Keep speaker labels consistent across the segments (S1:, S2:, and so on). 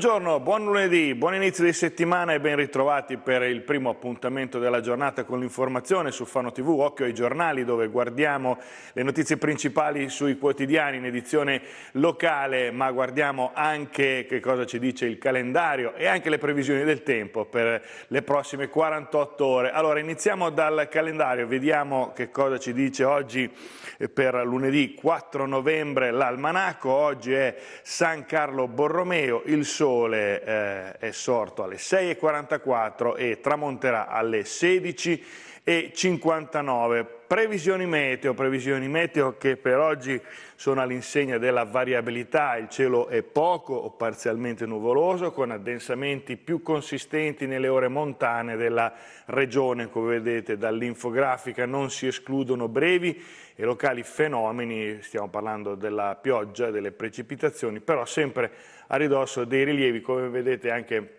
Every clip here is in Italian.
S1: Buongiorno, buon lunedì, buon inizio di settimana e ben ritrovati per il primo appuntamento della giornata con l'informazione su Fano TV, occhio ai giornali dove guardiamo le notizie principali sui quotidiani in edizione locale, ma guardiamo anche che cosa ci dice il calendario e anche le previsioni del tempo per le prossime 48 ore. Allora iniziamo dal calendario, vediamo che cosa ci dice oggi eh, per lunedì 4 novembre l'almanacco, oggi è San Carlo Borromeo, il sole sole eh, è sorto alle 6.44 e tramonterà alle 16 e 59. Previsioni meteo, previsioni meteo che per oggi sono all'insegna della variabilità, il cielo è poco o parzialmente nuvoloso con addensamenti più consistenti nelle ore montane della regione, come vedete dall'infografica non si escludono brevi e locali fenomeni, stiamo parlando della pioggia, delle precipitazioni, però sempre a ridosso dei rilievi, come vedete anche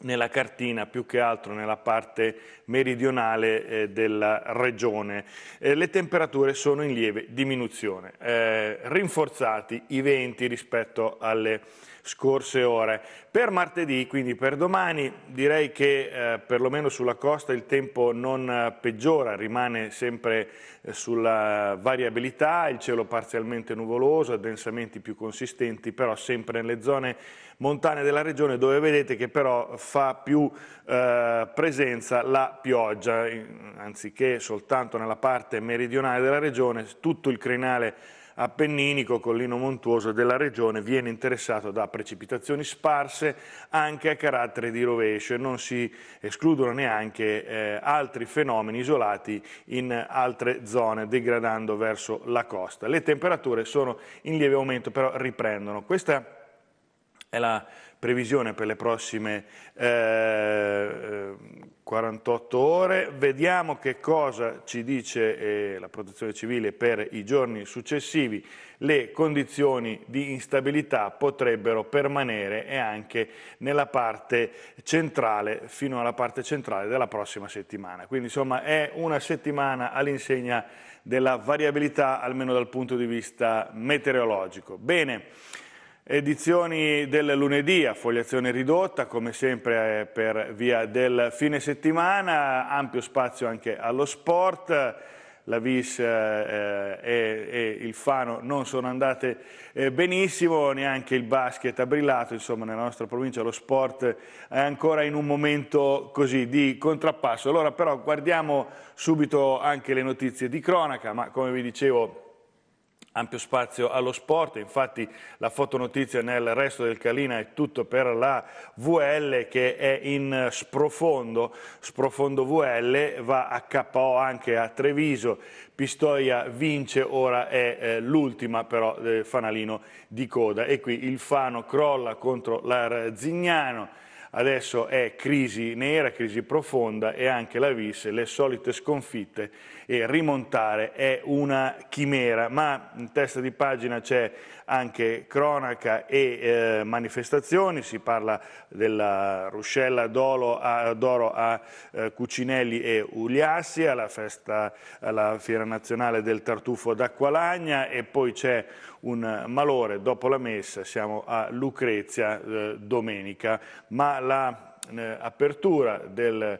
S1: nella cartina più che altro nella parte meridionale eh, della regione. Eh, le temperature sono in lieve diminuzione, eh, rinforzati i venti rispetto alle scorse ore. Per martedì, quindi per domani, direi che eh, perlomeno sulla costa il tempo non eh, peggiora, rimane sempre eh, sulla variabilità, il cielo parzialmente nuvoloso, addensamenti più consistenti, però sempre nelle zone montane della regione dove vedete che però fa più eh, presenza la pioggia, anziché soltanto nella parte meridionale della regione, tutto il crinale appenninico, collino montuoso della regione, viene interessato da precipitazioni sparse anche a carattere di rovescio e non si escludono neanche eh, altri fenomeni isolati in altre zone, degradando verso la costa. Le temperature sono in lieve aumento, però riprendono. Questa è la previsione per le prossime eh, eh 48 ore, vediamo che cosa ci dice eh, la protezione civile per i giorni successivi, le condizioni di instabilità potrebbero permanere e anche nella parte centrale, fino alla parte centrale della prossima settimana. Quindi insomma è una settimana all'insegna della variabilità almeno dal punto di vista meteorologico. Bene. Edizioni del lunedì, a fogliazione ridotta come sempre eh, per via del fine settimana, ampio spazio anche allo sport, la Vis eh, eh, e, e, il Fano non sono andate eh, benissimo, neanche il basket ha brillato, insomma nella nostra provincia lo sport è ancora in un momento così di contrappasso. Allora però guardiamo subito anche le notizie di cronaca, ma come vi dicevo ampio spazio allo sport, infatti la fotonotizia nel resto del Calina è tutto per la VL che è in sprofondo, sprofondo VL va a KO anche a Treviso, Pistoia vince, ora è eh, l'ultima però eh, fanalino di coda e qui il Fano crolla contro l'Arzignano adesso è crisi nera, crisi profonda e anche la vis, le solite sconfitte e rimontare è una chimera, ma in testa di pagina c'è anche cronaca e eh, manifestazioni, si parla della ruscella d'oro a, a eh, Cucinelli e Uliassi, alla, festa, alla Fiera Nazionale del Tartufo d'Acqualagna e poi c'è un malore dopo la messa, siamo a Lucrezia eh, domenica, ma la eh, apertura del eh,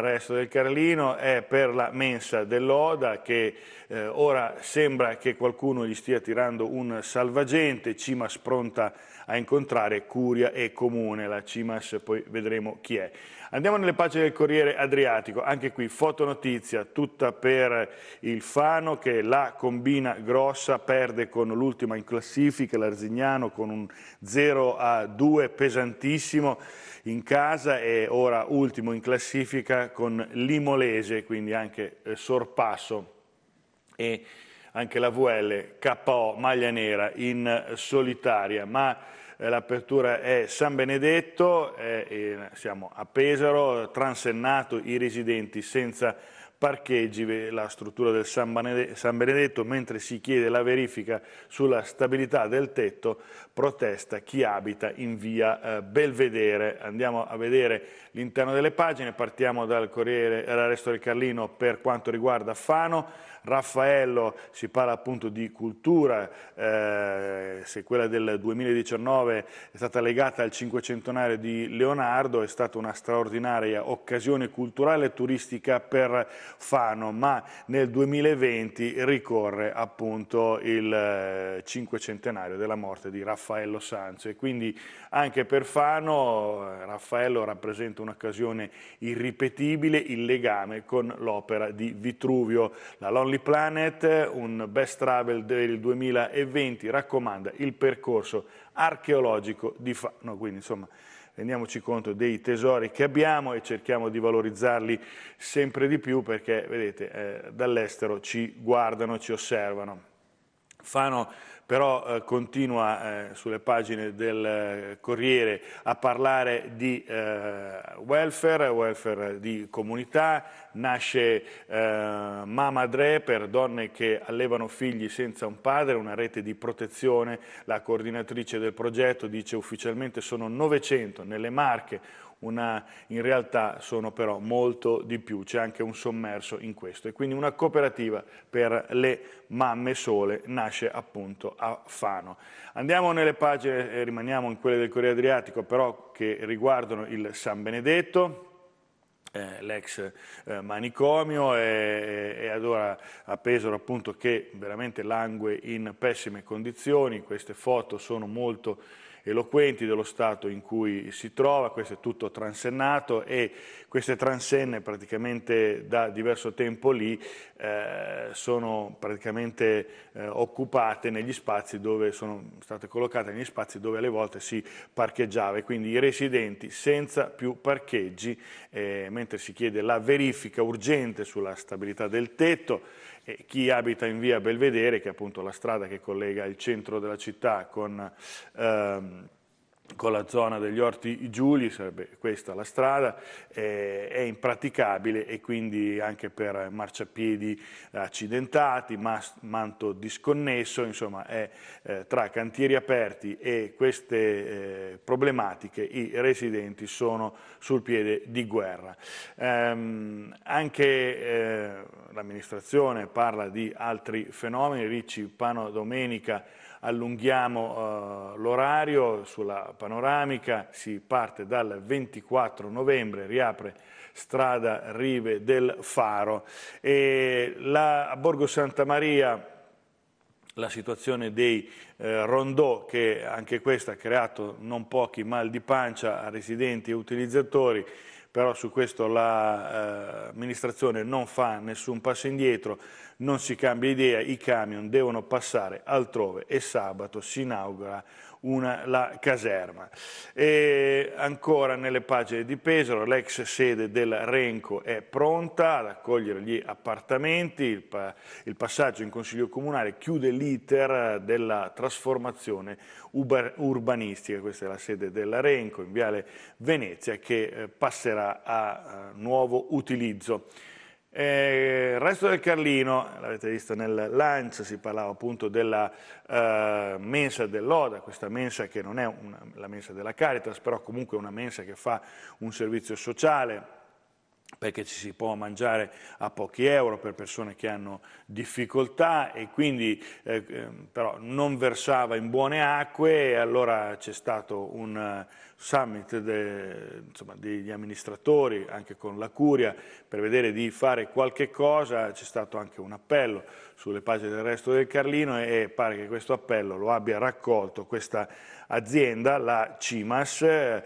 S1: resto del Carlino è per la mensa dell'Oda che eh, ora sembra che qualcuno gli stia tirando un salvagente, Cima spronta a incontrare Curia e Comune, la CIMAS, poi vedremo chi è. Andiamo nelle pagine del Corriere Adriatico, anche qui fotonotizia tutta per il Fano che la combina grossa perde con l'ultima in classifica, l'Arzignano con un 0 a 2 pesantissimo in casa e ora ultimo in classifica con l'Imolese, quindi anche eh, sorpasso e anche la VL KO maglia nera in solitaria, ma eh, l'apertura è San Benedetto, eh, siamo a Pesaro, transennato i residenti senza parcheggi, la struttura del San Benedetto, mentre si chiede la verifica sulla stabilità del tetto, protesta chi abita in via eh, Belvedere. Andiamo a vedere l'interno delle pagine, partiamo dal Corriere dall'arresto del Carlino per quanto riguarda Fano, Raffaello si parla appunto di cultura, eh, se quella del 2019 è stata legata al cinquecentenario di Leonardo, è stata una straordinaria occasione culturale e turistica per Fano, ma nel 2020 ricorre appunto il eh, cinquecentenario della morte di Raffaello Sanzo e quindi anche per Fano eh, Raffaello rappresenta un'occasione irripetibile il legame con l'opera di Vitruvio. La Lonely Planet, un best travel del 2020, raccomanda il percorso archeologico di Fano, quindi insomma rendiamoci conto dei tesori che abbiamo e cerchiamo di valorizzarli sempre di più perché, vedete, eh, dall'estero ci guardano, ci osservano. Fano però eh, continua eh, sulle pagine del eh, Corriere a parlare di eh, welfare, welfare di comunità, nasce eh, Mama Dre per donne che allevano figli senza un padre, una rete di protezione, la coordinatrice del progetto dice ufficialmente sono 900 nelle Marche, una, in realtà sono però molto di più, c'è anche un sommerso in questo e quindi una cooperativa per le mamme sole nasce appunto a Fano. Andiamo nelle pagine, eh, rimaniamo in quelle del Corriere Adriatico però che riguardano il San Benedetto, eh, l'ex eh, manicomio e, e, ora a Pesaro appunto che veramente langue in pessime condizioni, queste foto sono molto eloquenti dello stato in cui si trova, questo è tutto transennato e queste transenne praticamente da diverso tempo lì eh, sono praticamente eh, occupate negli spazi dove sono state collocate negli spazi dove alle volte si parcheggiava e quindi i residenti senza più parcheggi eh, mentre si chiede la verifica urgente sulla stabilità del tetto e chi abita in via Belvedere, che è appunto la strada che collega il centro della città con... Ehm, con la zona degli Orti Giuli, sarebbe questa la strada, eh, è impraticabile e quindi anche per marciapiedi accidentati, mas, manto disconnesso, insomma è eh, tra cantieri aperti e queste eh, problematiche i residenti sono sul piede di guerra. Ehm, anche eh, l'amministrazione parla di altri fenomeni, Ricci Pano Domenica allunghiamo eh, l'orario sulla panoramica, si parte dal 24 novembre, riapre strada Rive del Faro. E la, a Borgo Santa Maria la situazione dei eh, rondò che anche questa ha creato non pochi mal di pancia a residenti e utilizzatori però su questo l'amministrazione la, eh, non fa nessun passo indietro, non si cambia idea, i camion devono passare altrove e sabato si inaugura una, la caserma. E ancora nelle pagine di Pesaro, l'ex sede del Renco è pronta ad accogliere gli appartamenti, il, pa il passaggio in Consiglio Comunale chiude l'iter della trasformazione urbanistica, questa è la sede della Renco in Viale Venezia che eh, passerà a eh, nuovo utilizzo. E eh, il resto del Carlino, l'avete visto nel lunch, si parlava appunto della eh, mensa dell'Oda, questa mensa che non è una, la mensa della Caritas, però comunque è una mensa che fa un servizio sociale, perché ci si può mangiare a pochi euro per persone che hanno difficoltà e quindi eh, eh però non versava in buone acque e allora c'è stato un summit de, insomma, degli amministratori, anche con la Curia, per vedere di fare qualche cosa, c'è stato anche un appello sulle pagine del resto del Carlino e pare che questo appello lo abbia raccolto questa azienda, la CIMAS, eh,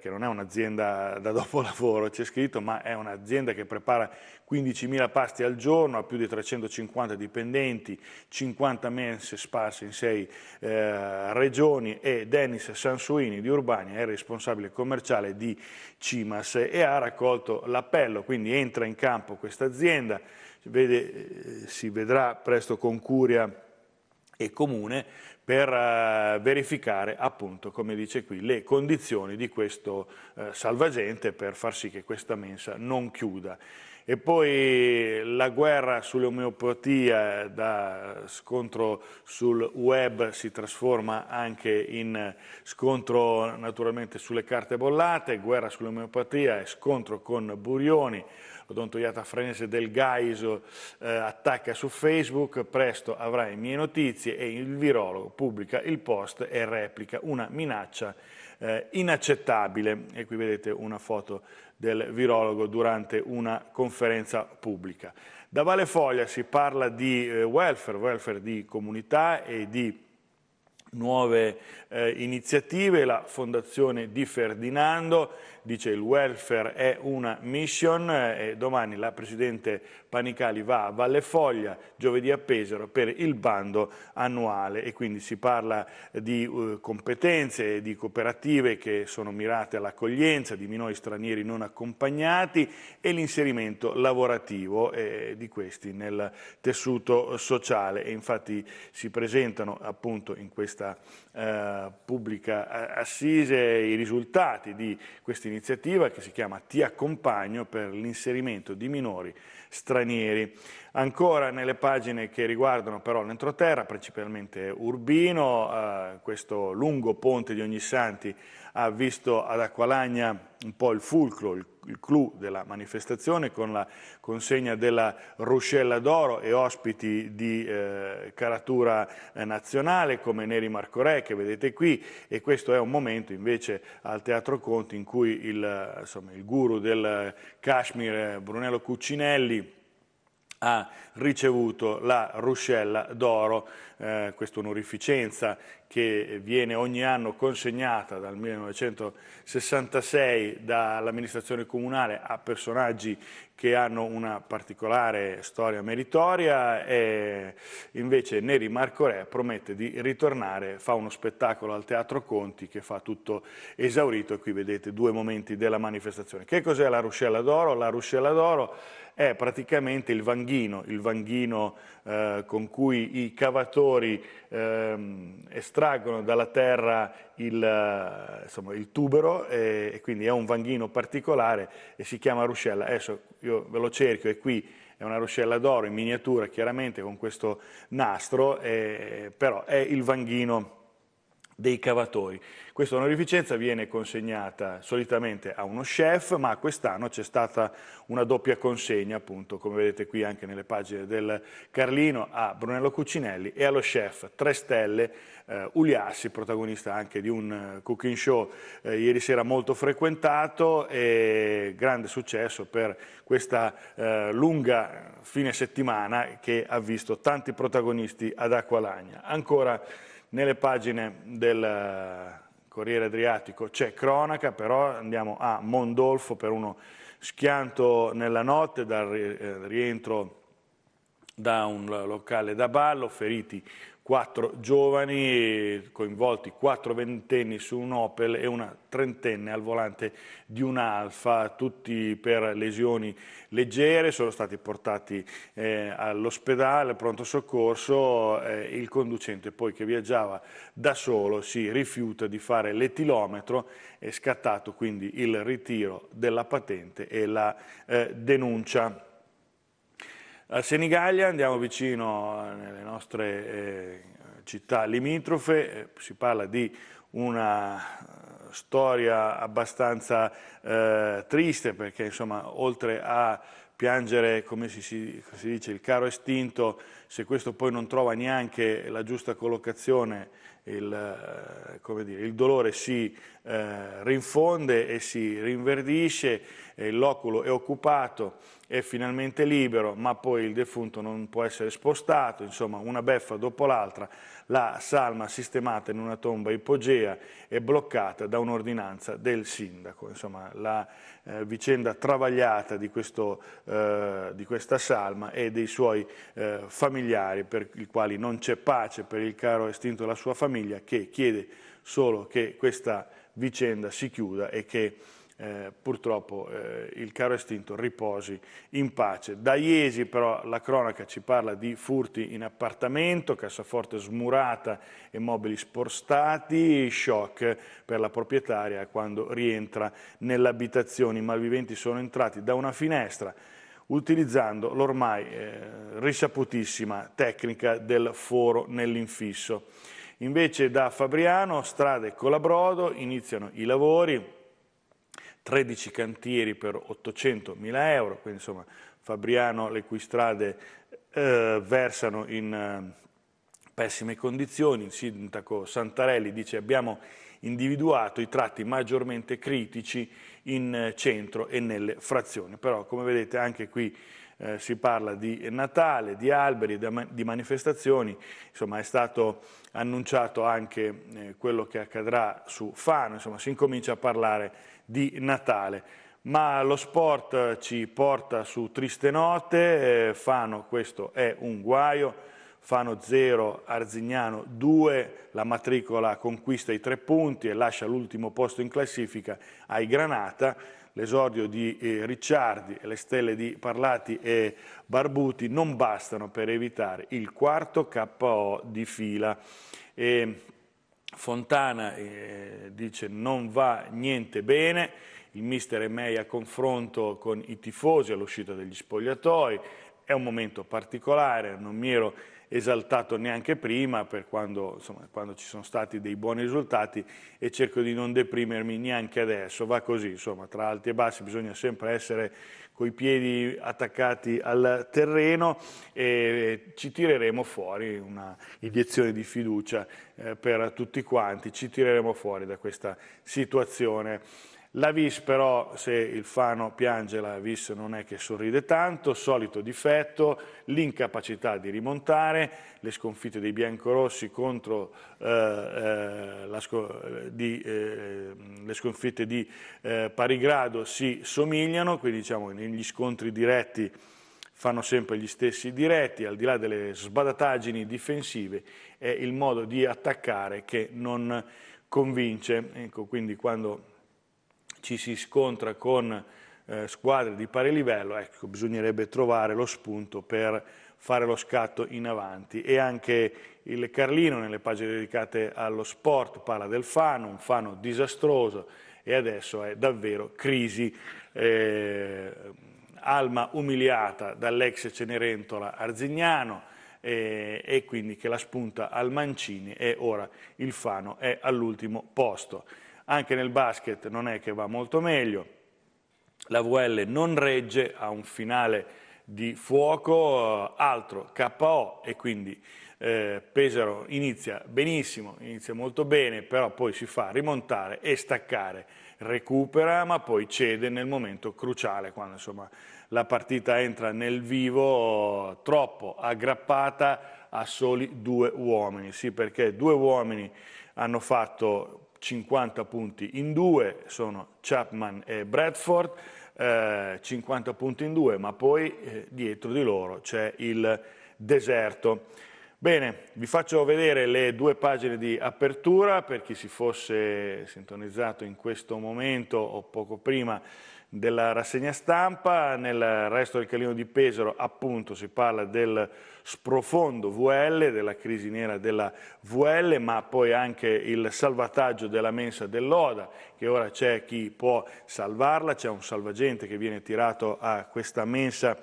S1: che non è un'azienda da dopolavoro, c'è scritto, ma è un'azienda che prepara 15.000 pasti al giorno a più di 350 dipendenti, 50 mense sparse in sei eh, regioni e Dennis Sansuini di Urbania è responsabile commerciale di Cimas e ha raccolto l'appello, quindi entra in campo questa azienda, vede, eh, si vedrà presto con curia e comune per eh, verificare appunto, come dice qui, le condizioni di questo uh, salvagente per far sì che questa mensa non chiuda. E poi la guerra sull'omeopatia da scontro sul web si trasforma anche in scontro naturalmente sulle carte bollate, guerra sull'omeopatia e scontro con Burioni, odontoiata frenese del Gaiso eh, attacca su Facebook, presto avrai mie notizie e il virologo pubblica il post e replica una minaccia eh, inaccettabile. E qui vedete una foto del virologo durante una conferenza pubblica. Da Valle Foglia si parla di eh, welfare, welfare di comunità e di nuove eh, iniziative, la Fondazione Di Ferdinando dice il welfare è una mission eh, e domani la Presidente Panicali va a Valle Foglia, giovedì a Pesaro per il bando annuale e quindi si parla eh, di uh, competenze e di cooperative che sono mirate all'accoglienza di minori stranieri non accompagnati e l'inserimento lavorativo eh, di questi nel tessuto sociale e infatti si presentano appunto in questa eh, pubblica assise i risultati di questi iniziativa che si chiama Ti accompagno per l'inserimento di minori stranieri. Ancora nelle pagine che riguardano però l'entroterra, principalmente Urbino, eh, questo lungo ponte di Ognissanti ha visto ad Acqualagna un po' il fulcro, il il clou della manifestazione con la consegna della ruscella d'oro e ospiti di eh, caratura eh, nazionale come Neri Marco Re che vedete qui e questo è un momento invece al Teatro Conti in cui il, eh, insomma, il guru del Kashmir eh, Brunello Cuccinelli ha ricevuto la ruscella d'oro eh, questa onorificenza che viene ogni anno consegnata dal 1966 dall'amministrazione comunale a personaggi che hanno una particolare storia meritoria e invece Neri Marco Re promette di ritornare, fa uno spettacolo al Teatro Conti che fa tutto esaurito e qui vedete due momenti della manifestazione. Che cos'è la Ruscella d'Oro? La Ruscella d'Oro è praticamente il vanghino, il vanghino eh, con cui i cavatori agricoltori ehm, estraggono dalla terra il, eh, insomma, il tubero e, e, quindi è un vanghino particolare e si chiama ruscella. Adesso io ve lo cerchio, è qui, è una ruscella d'oro in miniatura chiaramente con questo nastro, eh, però è il vanghino dei cavatori. Questa onorificenza viene consegnata solitamente a uno chef, ma quest'anno c'è stata una doppia consegna, appunto, come vedete qui anche nelle pagine del Carlino, a Brunello Cucinelli e allo chef 3 stelle eh, Uliassi, protagonista anche di un eh, cooking show eh, ieri sera molto frequentato e grande successo per questa eh, lunga fine settimana che ha visto tanti protagonisti ad Acqualagna. Ancora nelle pagine del eh, Corriere Adriatico c'è cronaca, però andiamo a Mondolfo per uno schianto nella notte dal eh, rientro da un locale da ballo, feriti quattro giovani coinvolti, quattro ventenni su un Opel e una trentenne al volante di un Alfa, tutti per lesioni leggere, sono stati portati eh, all'ospedale, al pronto soccorso, eh, il conducente poi che viaggiava da solo si rifiuta di fare l'etilometro, è scattato quindi il ritiro della patente e la eh, denuncia. A Senigallia andiamo vicino nelle nostre eh, città limitrofe, eh, si parla di una eh, storia abbastanza eh, triste perché insomma oltre a piangere, come si, si, dice, il caro estinto, se questo poi non trova neanche la giusta collocazione, il, eh, dire, il dolore si eh, rinfonde e si rinverdisce, il l'oculo è occupato è finalmente libero, ma poi il defunto non può essere spostato, insomma una beffa dopo l'altra, la salma sistemata in una tomba ipogea è bloccata da un'ordinanza del sindaco. Insomma la eh, vicenda travagliata di, questo, eh, di, questa salma e dei suoi eh, familiari per i quali non c'è pace per il caro estinto della sua famiglia che chiede solo che questa vicenda si chiuda e che eh, purtroppo eh, il caro estinto riposi in pace. Da Iesi però la cronaca ci parla di furti in appartamento, cassaforte smurata e mobili spostati, shock per la proprietaria quando rientra nell'abitazione. I malviventi sono entrati da una finestra utilizzando l'ormai eh, risaputissima tecnica del foro nell'infisso. Invece da Fabriano, strade Colabrodo, iniziano i lavori, 13 cantieri per 800 mila euro, quindi insomma Fabriano le cui strade eh, versano in eh, pessime condizioni, il sindaco Santarelli dice abbiamo individuato i tratti maggiormente critici in eh, centro e nelle frazioni. Però come vedete anche qui eh, si parla di Natale, di alberi, di manifestazioni, insomma è stato annunciato anche eh, quello che accadrà su Fano, insomma si incomincia a parlare di Natale. Ma lo sport eh, ci porta su triste note, eh, Fano questo è un guaio, Fano 0, Arzignano 2, la matricola conquista i tre punti e lascia l'ultimo posto in classifica ai Granata, l'esordio di eh, Ricciardi e le stelle di Parlati e Barbuti non bastano per evitare il quarto KO di fila. E Fontana eh, dice non va niente bene, il mister è May a confronto con i tifosi all'uscita degli spogliatoi, è un momento particolare, non mi ero esaltato neanche prima, per quando, insomma, quando, ci sono stati dei buoni risultati e cerco di non deprimermi neanche adesso, va così, insomma, tra alti e bassi bisogna sempre essere coi piedi attaccati al terreno e ci tireremo fuori una iniezione di fiducia eh, per tutti quanti, ci tireremo fuori da questa situazione. La vis però, se il Fano piange, la vis non è che sorride tanto, solito difetto, l'incapacità di rimontare, le sconfitte dei biancorossi contro eh, eh, di, eh, le sconfitte di eh, pari grado si somigliano, quindi diciamo negli scontri diretti fanno sempre gli stessi diretti, al di là delle sbadataggini difensive, è il modo di attaccare che non convince. Ecco, quindi quando ci si scontra con eh, squadre di pari livello, ecco, bisognerebbe trovare lo spunto per fare lo scatto in avanti. E anche il Carlino, nelle pagine dedicate allo sport, parla del Fano, un Fano disastroso e adesso è davvero crisi. Eh, Alma umiliata dall'ex Cenerentola Arzignano eh, e quindi che la spunta al Mancini e ora il Fano è all'ultimo posto. Anche nel basket non è che va molto meglio, la VL non regge, ha un finale di fuoco, eh, altro KO e quindi eh, Pesaro inizia benissimo, inizia molto bene, però poi si fa rimontare e staccare, recupera ma poi cede nel momento cruciale quando insomma, la partita entra nel vivo troppo aggrappata a soli due uomini, sì perché due uomini hanno fatto 50 punti in due sono Chapman e Bradford, eh, 50 punti in due, ma poi eh, dietro di loro c'è il deserto. Bene, vi faccio vedere le due pagine di apertura per chi si fosse sintonizzato in questo momento o poco prima della rassegna stampa, nel resto del calino di Pesaro appunto si parla del sprofondo VL, della crisi nera della VL, ma poi anche il salvataggio della mensa dell'Oda, che ora c'è chi può salvarla, c'è un salvagente che viene tirato a questa mensa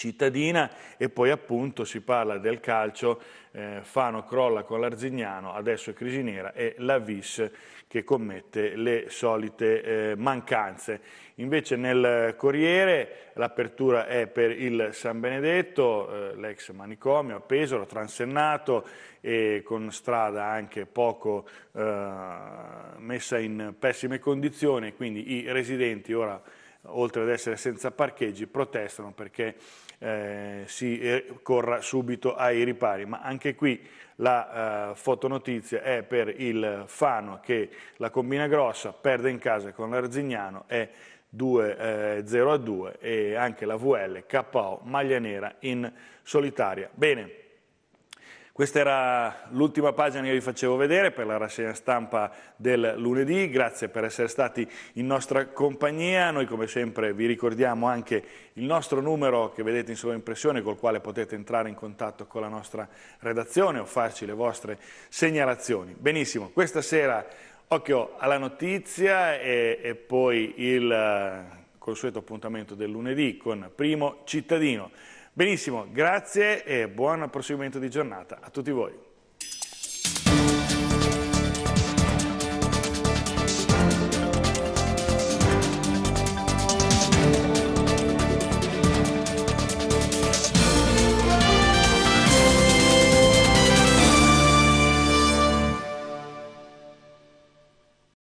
S1: cittadina e poi appunto si parla del calcio, eh, Fano crolla con l'Arzignano, adesso è Crisinera e la Vis che commette le solite eh, mancanze. Invece nel Corriere l'apertura è per il San Benedetto, eh, l'ex manicomio a Pesaro, transennato e con strada anche poco eh, messa in pessime condizioni, quindi i residenti ora oltre ad essere senza parcheggi, protestano perché eh, si eh, corra subito ai ripari. Ma anche qui la eh, fotonotizia è per il Fano che la combina grossa, perde in casa con l'Arzignano, è 2, 0 eh, a 2 e anche la VL KO maglia nera in solitaria. Bene. Questa era l'ultima pagina che vi facevo vedere per la rassegna stampa del lunedì, grazie per essere stati in nostra compagnia, noi come sempre vi ricordiamo anche il nostro numero che vedete in sovraimpressione col quale potete entrare in contatto con la nostra redazione o farci le vostre segnalazioni. Benissimo, questa sera occhio alla notizia e, e poi il eh, consueto appuntamento del lunedì con Primo Cittadino. Benissimo, grazie e buon proseguimento di giornata a tutti voi.